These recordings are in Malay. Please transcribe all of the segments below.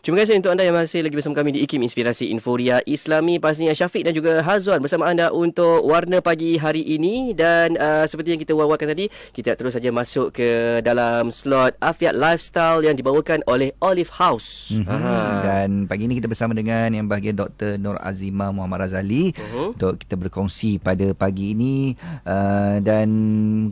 Terima kasih untuk anda yang masih lagi bersama kami di IKIM Inspirasi Inforia Islami. Pastinya Syafiq dan juga Hazwan bersama anda untuk warna pagi hari ini. Dan uh, seperti yang kita wawarkan tadi, kita terus saja masuk ke dalam slot Afiat Lifestyle yang dibawakan oleh Olive House. Mm-hmm. Dan pagi ini kita bersama dengan yang bahagian Dr. Nur Azima Muhammad Razali uh-huh. untuk kita berkongsi pada pagi ini. Uh, dan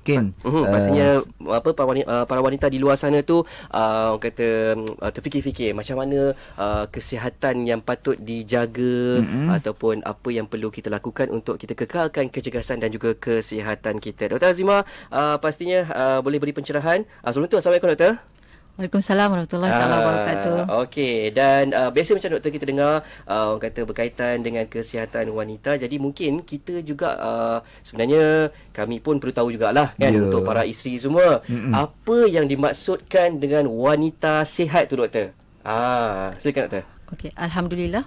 mungkin... Uh-huh. Pastinya apa, para, wanita, uh, para wanita di luar sana tu uh, kata uh, terfikir-fikir macam mana mana uh, kesihatan yang patut dijaga mm-hmm. ataupun apa yang perlu kita lakukan untuk kita kekalkan kecergasan dan juga kesihatan kita. Dr. Azima uh, pastinya uh, boleh beri pencerahan. Uh, sebelum itu Assalamualaikum Doktor. Waalaikumsalam warahmatullahi ah, wabarakatuh. Okey dan uh, biasa macam doktor kita dengar uh, orang kata berkaitan dengan kesihatan wanita jadi mungkin kita juga uh, sebenarnya kami pun perlu tahu jugalah kan yeah. untuk para isteri semua Mm-mm. apa yang dimaksudkan dengan wanita sihat tu doktor? Ah, silakan doktor. Okey, alhamdulillah.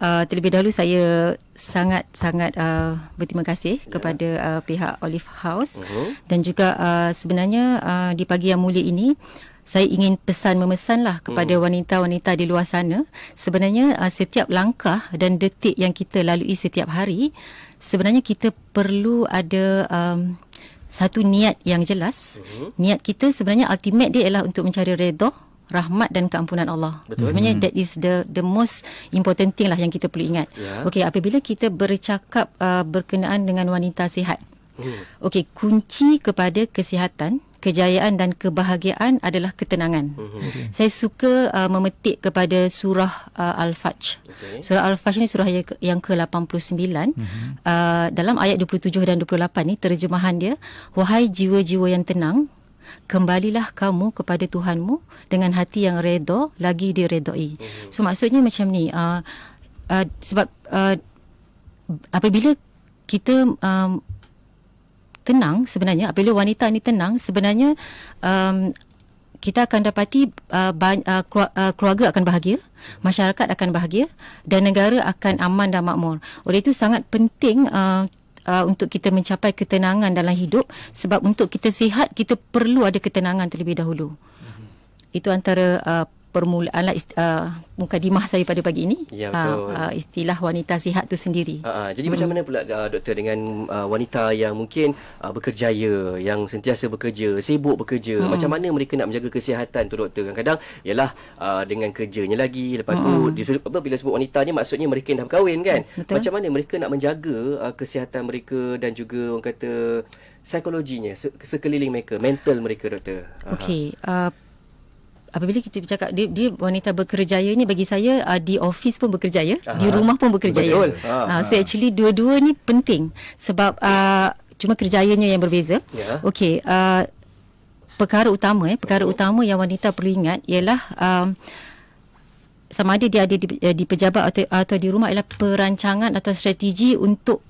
Uh, terlebih dahulu saya sangat-sangat uh, berterima kasih ya. kepada uh, pihak Olive House uh-huh. dan juga uh, sebenarnya uh, di pagi yang mulia ini saya ingin pesan memesanlah kepada mhm. wanita-wanita di luar sana sebenarnya uh, setiap langkah dan detik yang kita lalui setiap hari sebenarnya kita perlu ada um, satu niat yang jelas uh-huh. niat kita sebenarnya ultimate dia ialah untuk mencari redha rahmat dan keampunan Allah. Betul. Sebenarnya hmm. that is the the most important thing lah yang kita perlu ingat. Yeah. Okey, apabila kita bercakap uh, berkenaan dengan wanita sihat. Hmm. Okey, kunci kepada kesihatan kejayaan dan kebahagiaan adalah ketenangan. Hmm. Okay. Saya suka uh, memetik kepada surah uh, Al-Fajj. Okay. Surah Al-Fajj ni surah yang ke-89. Mm-hmm. Uh, dalam ayat 27 dan 28 ni terjemahan dia, wahai jiwa-jiwa yang tenang, kembalilah kamu kepada Tuhanmu dengan hati yang redha lagi diredai. Mm-hmm. So maksudnya macam ni, uh, uh, sebab uh, apabila kita um, tenang sebenarnya apabila wanita ni tenang sebenarnya um, kita akan dapati uh, uh, uh keluarga akan bahagia, masyarakat akan bahagia dan negara akan aman dan makmur. Oleh itu sangat penting uh, uh, untuk kita mencapai ketenangan dalam hidup sebab untuk kita sihat kita perlu ada ketenangan terlebih dahulu. Mm-hmm. Itu antara uh, permulaan lah, isti, uh, mukadimah saya pada pagi ini ya, Uh, uh, istilah wanita sihat tu sendiri. Uh, uh, jadi hmm. macam mana pula uh, doktor dengan uh, wanita yang mungkin uh, bekerjaya yang sentiasa bekerja, sibuk bekerja. Hmm. Macam mana mereka nak menjaga kesihatan tu doktor? Kadang-kadang ialah uh, dengan kerjanya lagi lepas hmm. tu di, apa, bila sebut wanita ni maksudnya mereka yang dah berkahwin kan. Betul. Macam mana mereka nak menjaga uh, kesihatan mereka dan juga orang kata psikologinya sekeliling mereka, mental mereka doktor. Okey, uh, apabila kita bercakap dia, dia wanita berkerjaya ni bagi saya uh, di office pun berkerjaya uh-huh. di rumah pun berkerjaya uh-huh. uh, so actually dua-dua ni penting sebab uh, cuma kerjayanya yang berbeza yeah. okey uh, perkara utama eh perkara uh-huh. utama yang wanita perlu ingat ialah um, sama ada dia ada di, di pejabat atau, atau di rumah ialah perancangan atau strategi untuk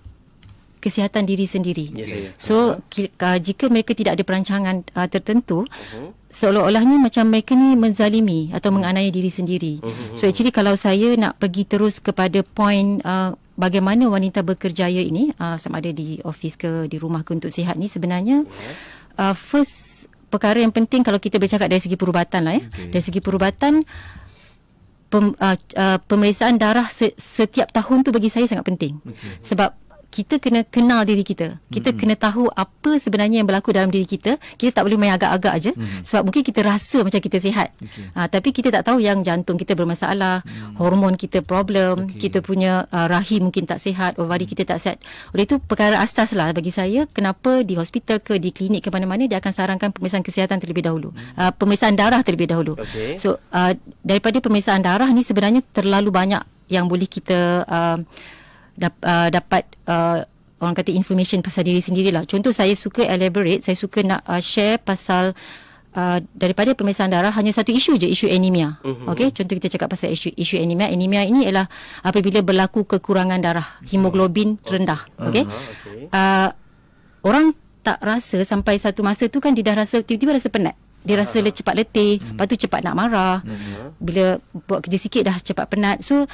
kesihatan diri sendiri. Yes, yes. So uh-huh. jika mereka tidak ada perancangan uh, tertentu uh-huh. Seolah-olahnya macam mereka ni menzalimi atau menganiaya diri sendiri. Mhm, mhm, so actually kalau saya nak pergi terus kepada poin uh, ah, bagaimana wanita berkerjaya ini uh, sama ada di office ke di rumah ke untuk sihat ni sebenarnya uh, first perkara yang penting kalau kita bercakap dari segi perubatan lah ya. Okay. Dari segi perubatan pem, uh, uh, pemeriksaan darah se- setiap tahun tu bagi saya sangat penting. Okay. Sebab kita kena kenal diri kita. Kita mm-hmm. kena tahu apa sebenarnya yang berlaku dalam diri kita. Kita tak boleh main agak-agak aje mm-hmm. sebab mungkin kita rasa macam kita sihat. Okay. Uh, ah, tapi kita tak tahu yang jantung kita bermasalah, mm. hormon kita problem, okay. kita punya uh, rahim mungkin tak sihat, ovari mm. kita tak sihat. Oleh itu perkara asas lah bagi saya kenapa di hospital ke di klinik ke mana-mana dia akan sarankan pemeriksaan kesihatan terlebih dahulu. Uh, pemeriksaan darah terlebih dahulu. Okay. So uh, daripada pemeriksaan darah ni sebenarnya terlalu banyak yang boleh kita uh, Uh, dapat uh, orang kata information pasal diri sendirilah. Contoh saya suka elaborate, saya suka nak uh, share pasal Uh, daripada pemeriksaan darah hanya satu isu je isu anemia. Mm-hmm. Okey, contoh kita cakap pasal isu isu anemia. Anemia ini ialah apabila berlaku kekurangan darah, hemoglobin oh. rendah. Oh. Okey. Uh-huh. Okay. Uh, orang tak rasa sampai satu masa tu kan dia dah rasa tiba-tiba rasa penat. Dia rasa uh-huh. cepat letih, mm-hmm. lepas tu cepat nak marah. Mm-hmm. Bila buat kerja sikit dah cepat penat. So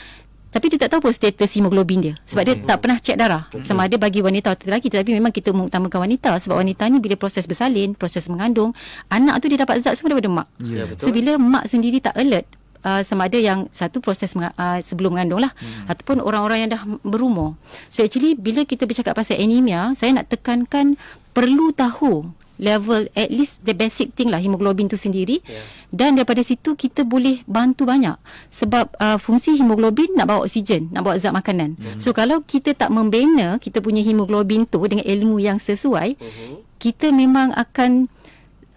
tapi dia tak tahu pun status hemoglobin dia sebab mm-hmm. dia hmm. tak pernah cek darah mm-hmm. sama ada bagi wanita atau lelaki tetapi memang kita mengutamakan wanita sebab wanita ni bila proses bersalin proses mengandung anak tu dia dapat zat semua daripada mak yeah, betul. so bila mak sendiri tak alert Uh, sama ada yang satu proses meng- uh, sebelum mengandung lah hmm. ataupun orang-orang yang dah berumur. So actually bila kita bercakap pasal anemia, saya nak tekankan perlu tahu level at least the basic thing lah hemoglobin tu sendiri yeah. dan daripada situ kita boleh bantu banyak sebab uh, fungsi hemoglobin nak bawa oksigen nak bawa zat makanan mm-hmm. so kalau kita tak membina kita punya hemoglobin tu dengan ilmu yang sesuai mm-hmm. kita memang akan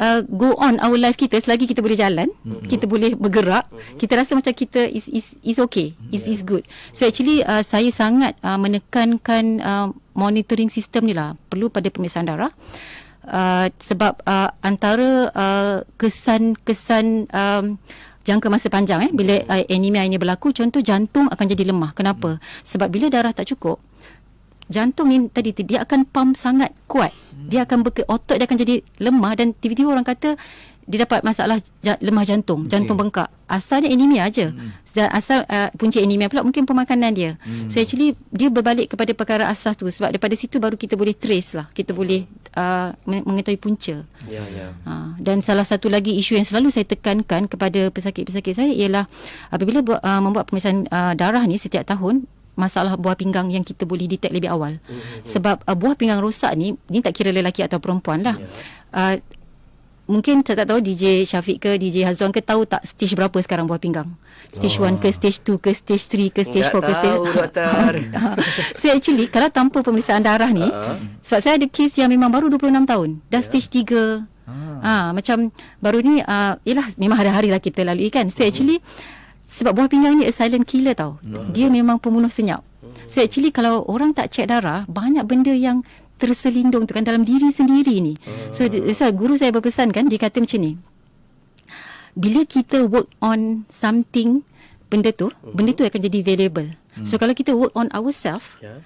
uh, go on our life kita selagi kita boleh jalan mm-hmm. kita boleh bergerak mm-hmm. kita rasa macam kita is is is okay is yeah. is good so actually uh, saya sangat uh, menekankan uh, monitoring sistem ni lah perlu pada pemeriksaan darah Uh, sebab uh, antara kesan-kesan uh, um, jangka masa panjang eh bila hmm. uh, anemia ini berlaku contoh jantung akan jadi lemah kenapa hmm. sebab bila darah tak cukup jantung ni tadi dia akan pump sangat kuat dia hmm. akan berke, otot dia akan jadi lemah dan tiba-tiba orang kata dia dapat masalah lemah jantung, okay. jantung bengkak. Asalnya anemia aja. Hmm. Asal uh, punca anemia pula mungkin pemakanan dia. Hmm. So actually dia berbalik kepada perkara asas tu sebab daripada situ baru kita boleh trace lah. Kita hmm. boleh uh, mengetahui punca. Ya, yeah, ya. Yeah. Ha, uh, dan salah satu lagi isu yang selalu saya tekankan kepada pesakit-pesakit saya ialah apabila bu- uh, membuat pemeriksaan uh, darah ni setiap tahun masalah buah pinggang yang kita boleh detect lebih awal. hmm, hmm, hmm. Sebab uh, buah pinggang rosak ni ni tak kira lelaki atau perempuan lah. Yeah. Uh, mungkin saya tak tahu DJ Syafiq ke DJ Hazwan ke tahu tak stage berapa sekarang buah pinggang? Stage 1 oh. ke stage 2 ke stage 3 ke stage 4 ke stage... Tak tahu, So actually, kalau tanpa pemeriksaan darah ni, uh. sebab saya ada kes yang memang baru 26 tahun. Dah yeah. stage 3. Ah. ah. macam baru ni ah uh, yalah memang hari-hari lah kita lalui kan. So hmm. actually sebab buah pinggang ni a silent killer tau. Hmm. Dia memang pembunuh senyap. So actually kalau orang tak cek darah, banyak benda yang terselindung tu kan dalam diri sendiri ni. Uh. So, guru saya berpesan kan dia kata macam ni. Bila kita work on something benda tu, uh. benda tu akan jadi valuable. Hmm. So kalau kita work on ourselves, yeah.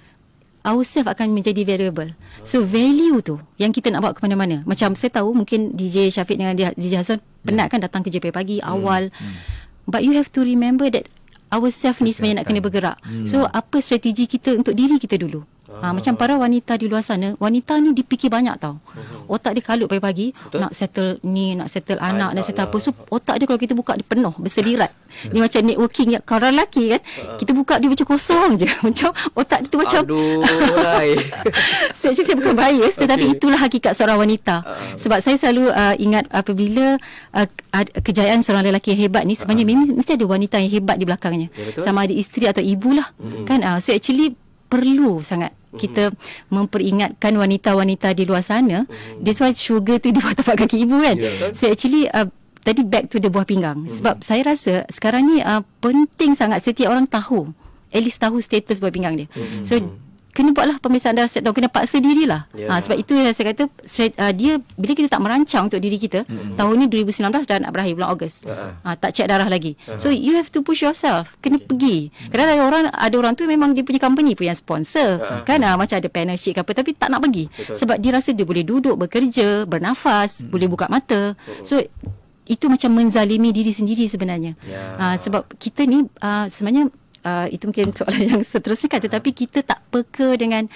ourselves akan menjadi variable. Ah. So value tu yang kita nak bawa ke mana-mana. Macam saya tahu mungkin DJ Syafiq dengan DJ Hasan penat ya. kan datang ke JP pagi hmm. awal. Hmm. But you have to remember that ourselves ni sebenarnya nak kena bergerak. Hmm. So apa strategi kita untuk diri kita dulu? Ha, macam para wanita di luar sana, wanita ni dipikir banyak tau. Mhm. Otak dia kalut pagi-pagi, nak settle ni, nak settle anak, nak settle lah. apa. So, otak dia kalau kita buka, dia penuh, berselirat. ni hmm. macam networking, ya. kalau lelaki kan, ah. kita buka dia macam kosong je. Macam otak dia tu macam... Aduh, saya, saya bukan bias, tetapi okay. itulah hakikat seorang wanita. Sebab saya selalu uh, ingat apabila uh, kejayaan seorang lelaki yang hebat ni, sebenarnya uh-huh. mesti ada wanita yang hebat di belakangnya. Ya, betul? Sama ada isteri atau ibu lah hmm Kan, uh, so actually perlu sangat Mhm. kita memperingatkan wanita-wanita di luar sana mm-hmm. that's why sugar tu di bawah tapak kaki ibu kan yeah. so actually uh, tadi back to the buah pinggang mm-hmm. sebab saya rasa sekarang ni uh, penting sangat setiap orang tahu at least tahu status buah pinggang dia mm-hmm. so mhm kena buatlah pemeriksaan darah setiap tahun kena paksa dirilah. Yeah. Ha sebab itu yang saya kata saya, uh, dia bila kita tak merancang untuk diri kita mm-hmm. tahun ni 2019 dah nak berakhir bulan Ogos. Uh-huh. Ha, tak cek darah lagi. Uh-huh. So you have to push yourself. Kena okay. pergi. Kadang ada orang ada orang tu memang dia punya company pun yang sponsor uh-huh. kan uh, macam ada partnership ke apa tapi tak nak pergi Betul. sebab dia rasa dia boleh duduk bekerja, bernafas, mm-hmm. boleh buka mata. uh So itu macam menzalimi diri sendiri sebenarnya. Yeah. Ha, sebab kita ni uh, sebenarnya Ah, itu mungkin soalan yang seterusnya kan tetapi kita tak peka dengan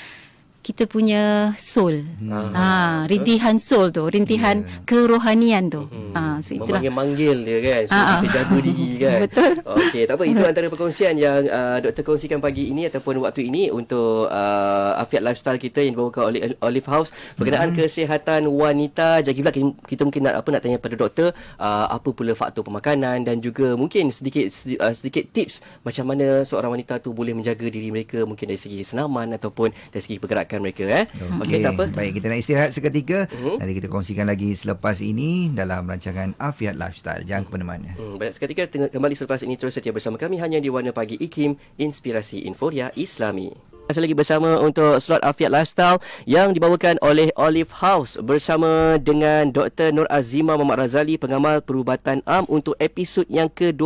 kita punya soul. Ha, ha rintihan soul tu, rintihan yeah. kerohanian tu. Hmm. Ha, so itulah. Memanggil-manggil dia kan, so ha, kita jaga diri kan. Betul. Okey, tak apa itu antara perkongsian yang uh, doktor kongsikan pagi ini ataupun waktu ini untuk uh, Afiat lifestyle kita yang dibawakan oleh Olive House berkenaan hmm. kesihatan wanita. Jadi pula kita mungkin nak apa nak tanya pada doktor uh, apa pula faktor pemakanan dan juga mungkin sedikit sedikit tips macam mana seorang wanita tu boleh menjaga diri mereka mungkin dari segi senaman ataupun dari segi pergerakan rakan mereka eh. Okey, okay, tak apa. Baik, kita nak istirahat seketika. Uh-huh. Nanti kita kongsikan lagi selepas ini dalam rancangan Afiat Lifestyle. Jangan uh-huh. ke mana-mana. Hmm, banyak seketika kembali selepas ini terus setia bersama kami hanya di Warna Pagi IKIM, Inspirasi Inforia Islami masih lagi bersama untuk slot Afiat Lifestyle yang dibawakan oleh Olive House bersama dengan Dr. Nur Azima Mohd Razali, pengamal perubatan am untuk episod yang ke-21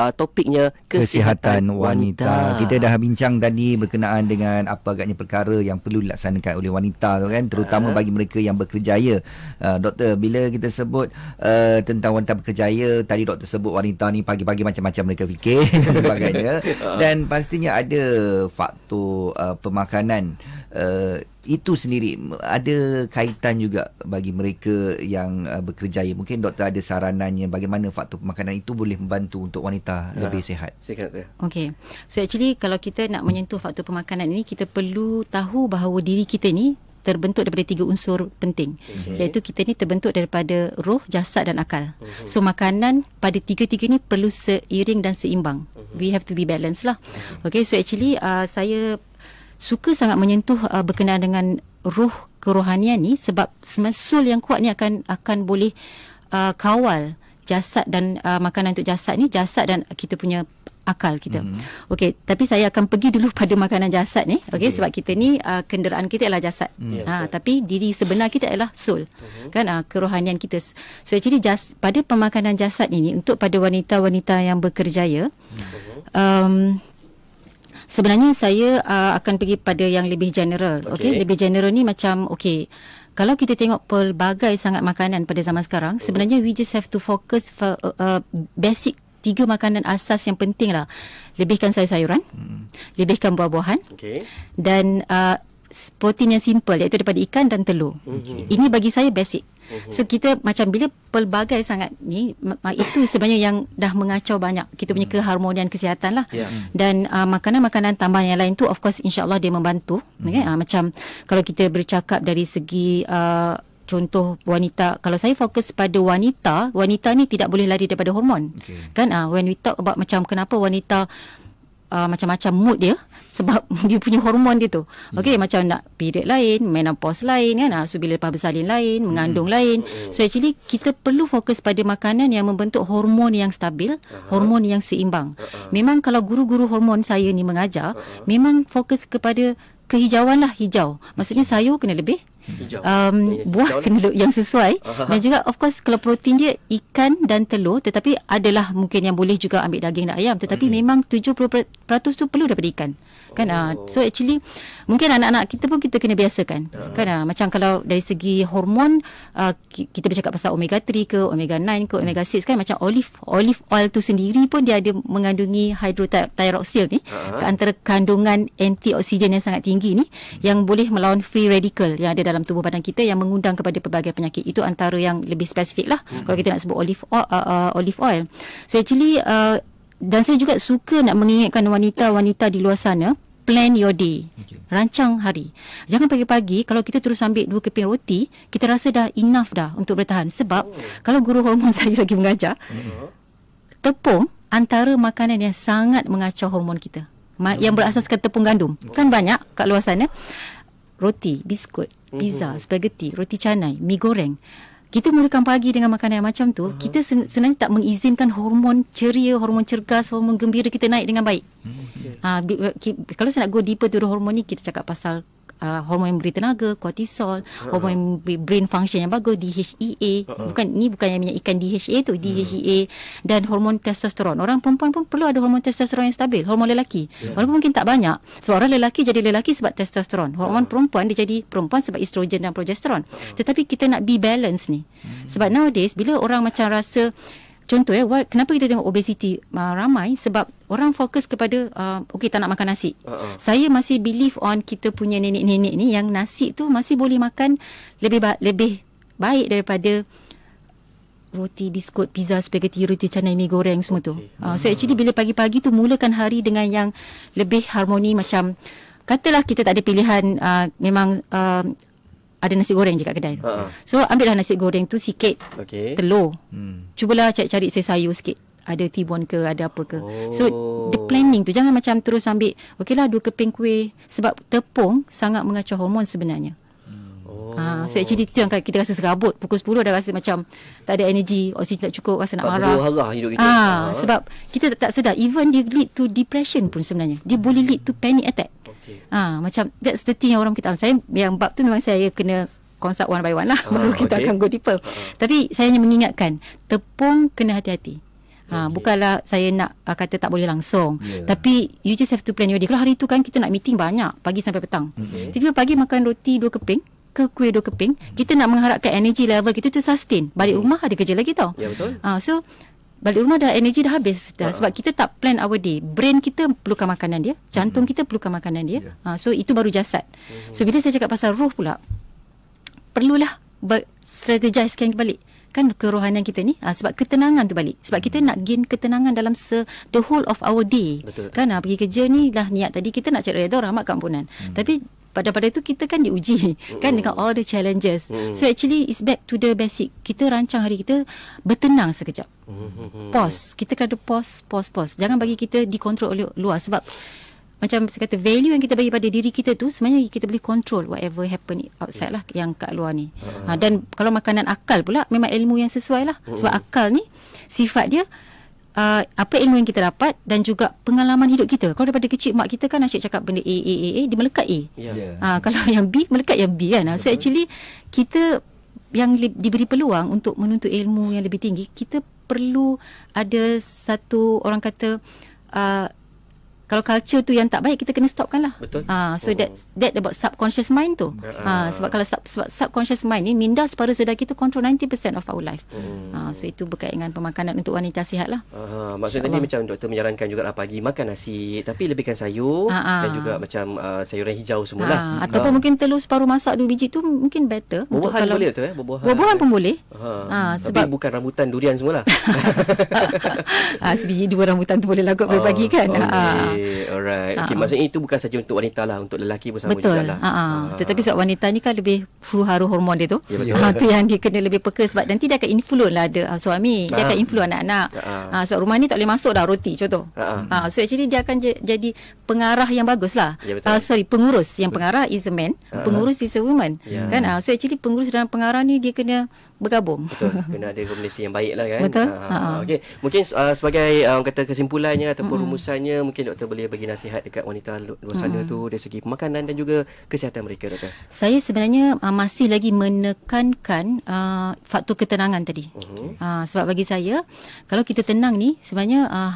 uh, topiknya kesihatan, kesihatan wanita. wanita. Kita dah bincang tadi berkenaan dengan apa agaknya perkara yang perlu dilaksanakan oleh wanita tu kan, terutama uh. bagi mereka yang berkerjaya. Uh, Doktor, bila kita sebut uh, tentang wanita berkerjaya, tadi Doktor sebut wanita ni pagi-pagi macam-macam mereka fikir dan sebagainya. Dan pastinya ada faktor satu uh, pemakanan uh, itu sendiri ada kaitan juga bagi mereka yang uh, bekerja mungkin doktor ada saranannya bagaimana faktor pemakanan itu boleh membantu untuk wanita ya. lebih sehat. sihat ya okey so actually kalau kita nak menyentuh faktor pemakanan ini kita perlu tahu bahawa diri kita ni terbentuk daripada tiga unsur penting mm iaitu kita ni terbentuk daripada roh, jasad dan akal. Mm-hmm. So makanan pada tiga-tiga ni perlu seiring dan seimbang. Mm-hmm. We have to be balanced lah. Mhm. Okay, so actually uh, saya suka sangat menyentuh uh, berkenaan dengan roh kerohanian ni sebab semasul yang kuat ni akan akan boleh uh, kawal jasad dan uh, makanan untuk jasad ni jasad dan kita punya akal kita. mm Okey, tapi saya akan pergi dulu pada makanan jasad ni. Okey, okay. sebab kita ni uh, kenderaan kita ialah jasad. Mm-hmm. Ha, tapi diri sebenar kita ialah soul. Mm-hmm. Kan uh, kerohanian kita. So jadi jas pada pemakanan jasad ini untuk pada wanita-wanita yang berkerjaya. Mm-hmm. Um sebenarnya saya uh, akan pergi pada yang lebih general. Okey, okay. lebih general ni macam okey kalau kita tengok pelbagai sangat makanan pada zaman sekarang, sebenarnya we just have to focus for uh, uh basic tiga makanan asas yang penting lah. Lebihkan sayur-sayuran, hmm. lebihkan buah-buahan okay. dan uh, protein yang simple iaitu daripada ikan dan telur. Okay. Mhm. Ini bagi saya basic. Mhm. So kita macam bila pelbagai sangat ni itu sebenarnya yang dah mengacau banyak kita punya mhm. keharmonian kesihatan lah yeah. dan uh, makanan-makanan tambahan yang lain tu of course insyaallah dia membantu mm. kan? uh, macam kalau kita bercakap dari segi uh, contoh wanita kalau saya fokus pada wanita wanita ni tidak boleh lari daripada hormon okay. kan uh, when we talk about macam kenapa wanita Uh, macam-macam mood dia sebab dia punya hormon dia tu. Hmm. Okey hmm. macam nak period lain, menopause lain kan. Ah, so bila lepas bersalin lain, hmm. mengandung hmm. lain. Oh. So actually kita perlu fokus pada makanan yang membentuk hormon yang stabil, uh-huh. hormon yang seimbang. Uh-huh. Memang kalau guru-guru hormon saya ni mengajar, uh-huh. memang fokus kepada kehijauan lah hijau. Maksudnya hmm. sayur kena lebih um, buah kena yang sesuai Aha. dan juga of course kalau protein dia ikan dan telur tetapi adalah mungkin yang boleh juga ambil daging dan ayam tetapi hmm. memang 70% tu perlu daripada ikan kan ah, oh. so actually mungkin anak-anak kita pun kita kena biasakan uh. kan ah, macam kalau dari segi hormon ah, kita bercakap pasal omega 3 ke omega 9 ke hmm. omega 6 kan macam olive olive oil tu sendiri pun dia ada mengandungi hydroxyl ni uh-huh. antara kandungan antioksidan yang sangat tinggi ni hmm. yang boleh melawan free radical yang ada dalam dalam tubuh badan kita yang mengundang kepada pelbagai penyakit itu antara yang lebih spesifik lah mm-hmm. kalau kita nak sebut olive oil, uh, uh, olive oil. So actually uh, dan saya juga suka nak mengingatkan wanita-wanita di luar sana plan your day. Okay. Rancang hari. Jangan pagi-pagi kalau kita terus ambil dua keping roti, kita rasa dah enough dah untuk bertahan sebab oh. kalau guru hormon saya lagi mengajar mm-hmm. tepung antara makanan yang sangat mengacau hormon kita. Yang hmm. berasaskan tepung gandum. Kan oh. banyak kat luar sana. Roti, biskut, Mhm. pizza, mm-hmm. spaghetti, roti canai, mi goreng. Kita mulakan pagi dengan makanan yang macam tu, uh-huh. kita sebenarnya tak mengizinkan hormon ceria, hormon cergas, hormon gembira kita naik dengan baik. Hmm, okay. Ha, ah, kalau saya nak go deeper tu hormon ni, kita cakap pasal uh, hormon yang beri tenaga, kortisol, uh-huh. Ha. hormon yang memberi brain function yang bagus DHEA. Uh-huh. Ha. Bukan ni bukan yang minyak ikan DHEA tu, uh-huh. Hmm. DHEA dan hormon testosteron. Orang perempuan pun perlu ada hormon testosteron yang stabil, hormon lelaki. Yeah. Walaupun mungkin tak banyak. Sebab orang lelaki jadi lelaki sebab testosteron. Hormon uh-huh. perempuan dia jadi perempuan sebab estrogen dan progesteron. Uh-huh. Tetapi kita nak be balance ni. Uh-huh. Sebab nowadays bila orang macam rasa contoh eh kenapa kita tengok obesiti uh, ramai sebab orang fokus kepada uh, okey tak nak makan nasi. Uh-uh. Saya masih believe on kita punya nenek-nenek ni yang nasi tu masih boleh makan lebih ba- lebih baik daripada roti biskut pizza spaghetti roti canai mi goreng semua tu. Okay. Uh, ah, so actually bila pagi-pagi tu mulakan hari dengan yang lebih harmoni macam katalah kita tak ada pilihan uh, memang uh, ada nasi goreng je kat kedai Uh-huh. So ambillah nasi goreng tu sikit okay. telur. Hmm. Cubalah cari-cari sayur sikit. Ada tibon ke, ada apa ke. Oh. So the oh. planning tu jangan macam terus ambil. lah dua keping kuih. Sebab tepung sangat mengacau hormon sebenarnya. Oh. Ha, ah, so actually itu yang kita rasa serabut. Pukul 10 dah rasa macam tak ada energy, oksigen tak cukup, rasa nak tak marah. Tak Ha, ha. Sebab kita tak, sedar. Even dia lead to depression pun sebenarnya. Dia boleh lead to panic attack. Okay. Ha, ah, macam that's the thing yang orang kita. Saya yang bab tu memang saya kena consult one by one lah. Ha, baru kita okay. akan go deeper. Ha. Tapi saya hanya mengingatkan, tepung kena hati-hati. Okay. Ha, bukanlah saya nak uh, kata tak boleh langsung yeah. Tapi you just have to plan your day Kalau hari tu kan kita nak meeting banyak Pagi sampai petang okay. Tiba-tiba pagi makan roti dua keping ke kuih dua keping, kita nak mengharapkan energy level kita tu sustain. Balik hmm. rumah ada kerja lagi tau. Ya betul. Uh, so balik rumah dah energy dah habis dah uh-huh. sebab kita tak plan our day. Brain kita perlukan makanan dia, jantung uh-huh. kita perlukan makanan dia. Yeah. Ya. Uh, so itu baru jasad. Uh-huh. So bila saya cakap pasal roh pula perlulah ber- strategiskan kembali kan kerohanian kita ni ha, sebab ketenangan tu balik sebab kita hmm. nak gain ketenangan dalam se- the whole of our day betul, betul. kan ha, pergi kerja ni lah niat tadi kita nak cari redha rahmat keampunan hmm. tapi pada pada itu kita kan diuji mm-hmm. kan dengan all the challenges mm-hmm. so actually it's back to the basic kita rancang hari kita bertenang sekejap mm-hmm. pause kita kena ada pause pause pause jangan bagi kita dikontrol oleh luar sebab macam saya kata value yang kita bagi pada diri kita tu sebenarnya kita boleh control whatever happen outside lah yang kat luar ni uh-huh. ha, dan kalau makanan akal pula memang ilmu yang sesuai lah mm-hmm. sebab akal ni sifat dia uh, apa ilmu yang kita dapat dan juga pengalaman hidup kita. Kalau daripada kecil mak kita kan asyik cakap benda A A A A dia melekat A. Yeah. Ya. Ya. Yeah. Uh, kalau yang B melekat yang B kan. Ah, so actually kita yang diberi peluang untuk menuntut ilmu yang lebih tinggi, kita perlu ada satu orang kata uh, kalau culture tu yang tak baik kita kena stopkan lah betul uh, so oh. that that about subconscious mind tu uh, uh, sebab kalau sub, sebab subconscious mind ni minda separuh sedar kita control 90% of our life uh, uh, so itu berkait dengan pemakanan untuk wanita sihat lah uh, maksudnya tadi macam doktor menyarankan juga lah pagi makan nasi tapi lebihkan sayur uh, uh, dan juga macam uh, sayuran hijau semulah uh, uh, ataupun uh. mungkin telur separuh masak dua biji tu mungkin better buah-buahan untuk boleh tu eh buah-buahan, buah-buahan pun boleh uh, uh, sebab bukan rambutan durian semulah uh, sebiji dua rambutan tu boleh lah kot uh, oh, pagi kan okay. uh, alright. Okey, maksudnya itu bukan saja untuk wanita lah, untuk lelaki pun sama betul. juga lah. Ha-ha. Tetapi sebab wanita ni kan lebih huru haru hormon dia tu. Ya, ha, tu yang dia kena lebih peka sebab nanti dia akan influence lah ada uh, suami. Dia Ha-ha. akan influence anak-anak. Ha, sebab rumah ni tak boleh masuk dah roti contoh. Ha, so actually dia akan jadi pengarah yang bagus lah. Ya, uh, sorry, pengurus. Yang pengarah is a man. ha Pengurus is a woman. Ya. Kan? Ha, so actually pengurus dan pengarah ni dia kena bergabung. Betul. Kena ada rekomendasi yang baik lah kan. Betul. Uh, ah, ah, okay. Mungkin uh, sebagai uh, kata kesimpulannya ataupun mm-hmm. rumusannya, mungkin doktor boleh bagi nasihat dekat wanita luar sana mm-hmm. tu dari segi pemakanan dan juga kesihatan mereka, doktor. Saya sebenarnya uh, masih lagi menekankan uh, faktor ketenangan tadi. Mm-hmm. Uh, sebab bagi saya, kalau kita tenang ni, sebenarnya... Uh,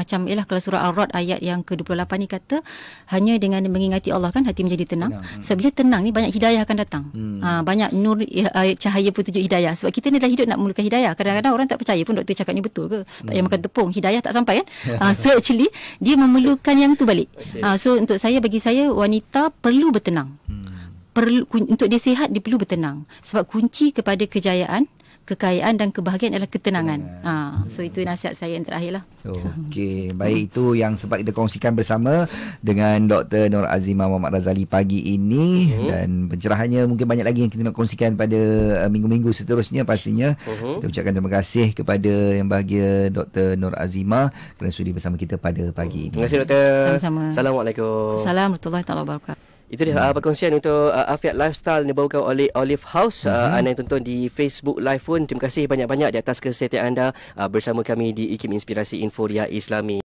macam ialah kalau surah Al-Rod ayat yang ke-28 ni kata hanya dengan mengingati Allah kan hati menjadi tenang. tenang. Sebab hmm. so, bila tenang ni banyak hidayah akan datang. Hmm. Ha, banyak nur uh, cahaya petunjuk hidayah sebab kita ni dah hidup nak memerlukan hidayah. Kadang-kadang orang tak percaya pun doktor cakap ni betul ke? Hmm. Tak payah hmm. makan tepung, hidayah tak sampai kan? ha, so actually dia memerlukan yang tu balik. Okay. Ha, so untuk saya bagi saya wanita perlu bertenang. Hmm. Perlu untuk dia sihat dia perlu bertenang sebab kunci kepada kejayaan kekayaan dan kebahagiaan adalah ketenangan. Ha, so itu nasihat saya yang terakhir lah. Okey, baik itu yang sempat kita kongsikan bersama dengan Dr. Nur Azimah Muhammad Razali pagi ini uh dan pencerahannya mungkin banyak lagi yang kita nak kongsikan pada uh, minggu-minggu seterusnya pastinya. uh Kita ucapkan terima kasih kepada yang bahagia Dr. Nur Azimah kerana sudi bersama kita pada pagi ini. Terima kasih Dr. Sama-sama. Assalamualaikum. Assalamualaikum itu dia hmm. uh, perkongsian untuk uh, Afiat Lifestyle dibawakan oleh Olive House. Uh, hmm. Uh, anda yang tonton di Facebook Live pun, terima kasih banyak-banyak di atas kesetiaan anda uh, bersama kami di IKIM Inspirasi Inforia Islami.